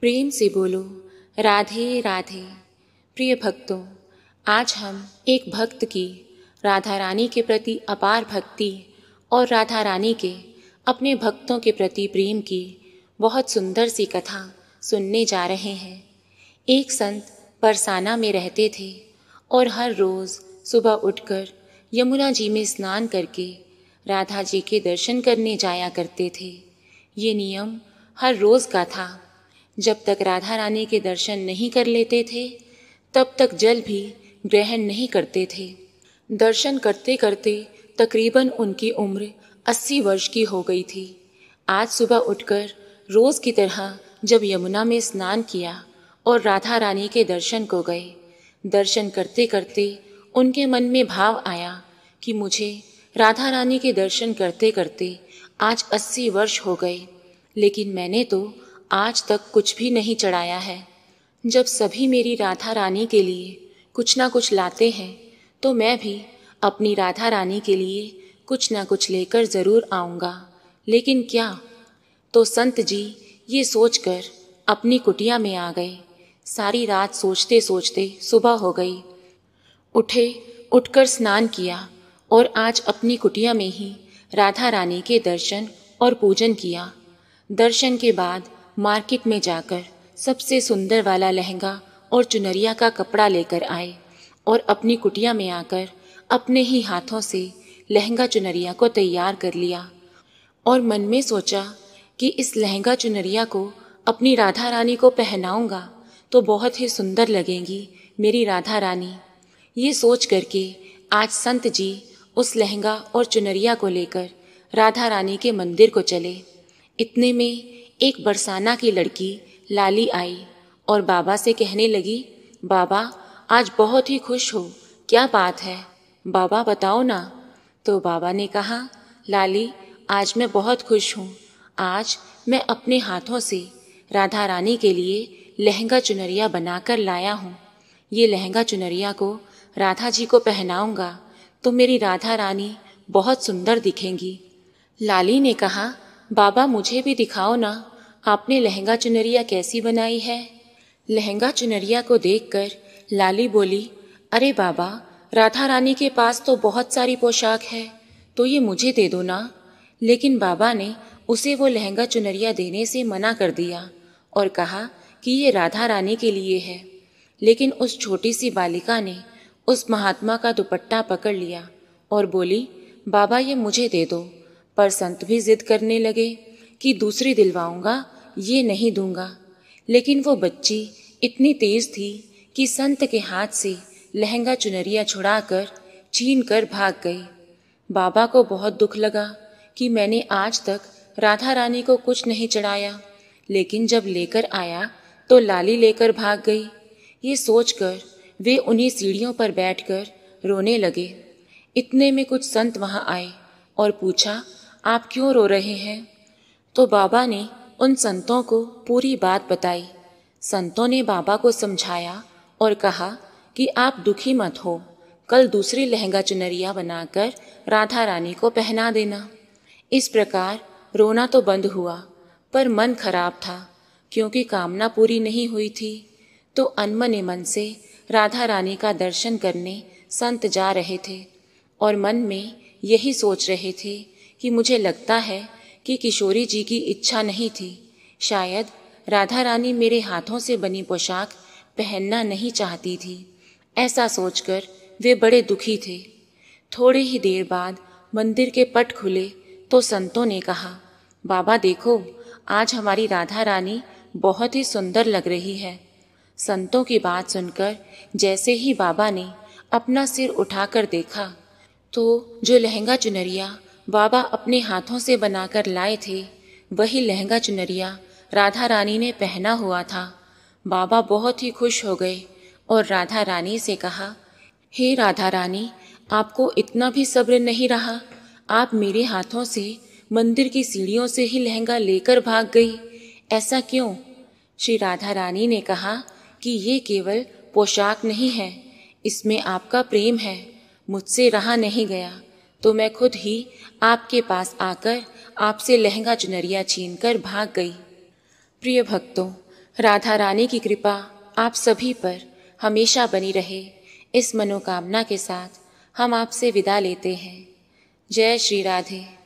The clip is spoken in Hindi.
प्रेम से बोलो राधे राधे प्रिय भक्तों आज हम एक भक्त की राधा रानी के प्रति अपार भक्ति और राधा रानी के अपने भक्तों के प्रति प्रेम की बहुत सुंदर सी कथा सुनने जा रहे हैं एक संत बरसाना में रहते थे और हर रोज़ सुबह उठकर यमुना जी में स्नान करके राधा जी के दर्शन करने जाया करते थे ये नियम हर रोज़ का था जब तक राधा रानी के दर्शन नहीं कर लेते थे तब तक जल भी ग्रहण नहीं करते थे दर्शन करते करते तकरीबन उनकी उम्र अस्सी वर्ष की हो गई थी आज सुबह उठकर रोज़ की तरह जब यमुना में स्नान किया और राधा रानी के दर्शन को गए दर्शन करते करते उनके मन में भाव आया कि मुझे राधा रानी के दर्शन करते करते आज अस्सी वर्ष हो गए लेकिन मैंने तो आज तक कुछ भी नहीं चढ़ाया है जब सभी मेरी राधा रानी के लिए कुछ ना कुछ लाते हैं तो मैं भी अपनी राधा रानी के लिए कुछ ना कुछ लेकर ज़रूर आऊँगा लेकिन क्या तो संत जी ये सोचकर अपनी कुटिया में आ गए सारी रात सोचते सोचते सुबह हो गई उठे उठकर स्नान किया और आज अपनी कुटिया में ही राधा रानी के दर्शन और पूजन किया दर्शन के बाद मार्केट में जाकर सबसे सुंदर वाला लहंगा और चुनरिया का कपड़ा लेकर आए और अपनी कुटिया में आकर अपने ही हाथों से लहंगा चुनरिया को तैयार कर लिया और मन में सोचा कि इस लहंगा चुनरिया को अपनी राधा रानी को पहनाऊंगा तो बहुत ही सुंदर लगेंगी मेरी राधा रानी ये सोच करके आज संत जी उस लहंगा और चुनरिया को लेकर राधा रानी के मंदिर को चले इतने में एक बरसाना की लड़की लाली आई और बाबा से कहने लगी बाबा आज बहुत ही खुश हो क्या बात है बाबा बताओ ना तो बाबा ने कहा लाली आज मैं बहुत खुश हूँ आज मैं अपने हाथों से राधा रानी के लिए लहंगा चुनरिया बनाकर लाया हूँ ये लहंगा चुनरिया को राधा जी को पहनाऊंगा तो मेरी राधा रानी बहुत सुंदर दिखेंगी लाली ने कहा बाबा मुझे भी दिखाओ ना आपने लहंगा चुनरिया कैसी बनाई है लहंगा चुनरिया को देखकर लाली बोली अरे बाबा राधा रानी के पास तो बहुत सारी पोशाक है तो ये मुझे दे दो ना लेकिन बाबा ने उसे वो लहंगा चुनरिया देने से मना कर दिया और कहा कि ये राधा रानी के लिए है लेकिन उस छोटी सी बालिका ने उस महात्मा का दुपट्टा पकड़ लिया और बोली बाबा ये मुझे दे दो पर संत भी जिद करने लगे कि दूसरी दिलवाऊंगा ये नहीं दूंगा लेकिन वो बच्ची इतनी तेज थी कि संत के हाथ से लहंगा चुनरिया छुड़ाकर छीन कर भाग गई बाबा को बहुत दुख लगा कि मैंने आज तक राधा रानी को कुछ नहीं चढ़ाया लेकिन जब लेकर आया तो लाली लेकर भाग गई ये सोचकर वे उन्हीं सीढ़ियों पर बैठकर रोने लगे इतने में कुछ संत वहां आए और पूछा आप क्यों रो रहे हैं तो बाबा ने उन संतों को पूरी बात बताई संतों ने बाबा को समझाया और कहा कि आप दुखी मत हो कल दूसरी लहंगा चुनरिया बनाकर राधा रानी को पहना देना इस प्रकार रोना तो बंद हुआ पर मन खराब था क्योंकि कामना पूरी नहीं हुई थी तो अनमने मन से राधा रानी का दर्शन करने संत जा रहे थे और मन में यही सोच रहे थे कि मुझे लगता है कि किशोरी जी की इच्छा नहीं थी शायद राधा रानी मेरे हाथों से बनी पोशाक पहनना नहीं चाहती थी ऐसा सोचकर वे बड़े दुखी थे थोड़ी ही देर बाद मंदिर के पट खुले तो संतों ने कहा बाबा देखो आज हमारी राधा रानी बहुत ही सुंदर लग रही है संतों की बात सुनकर जैसे ही बाबा ने अपना सिर उठाकर देखा तो जो लहंगा चुनरिया बाबा अपने हाथों से बनाकर लाए थे वही लहंगा चुनरिया राधा रानी ने पहना हुआ था बाबा बहुत ही खुश हो गए और राधा रानी से कहा हे राधा रानी आपको इतना भी सब्र नहीं रहा आप मेरे हाथों से मंदिर की सीढ़ियों से ही लहंगा लेकर भाग गई ऐसा क्यों श्री राधा रानी ने कहा कि ये केवल पोशाक नहीं है इसमें आपका प्रेम है मुझसे रहा नहीं गया तो मैं खुद ही आपके पास आकर आपसे लहंगा चुनरिया छीन कर भाग गई प्रिय भक्तों राधा रानी की कृपा आप सभी पर हमेशा बनी रहे इस मनोकामना के साथ हम आपसे विदा लेते हैं जय श्री राधे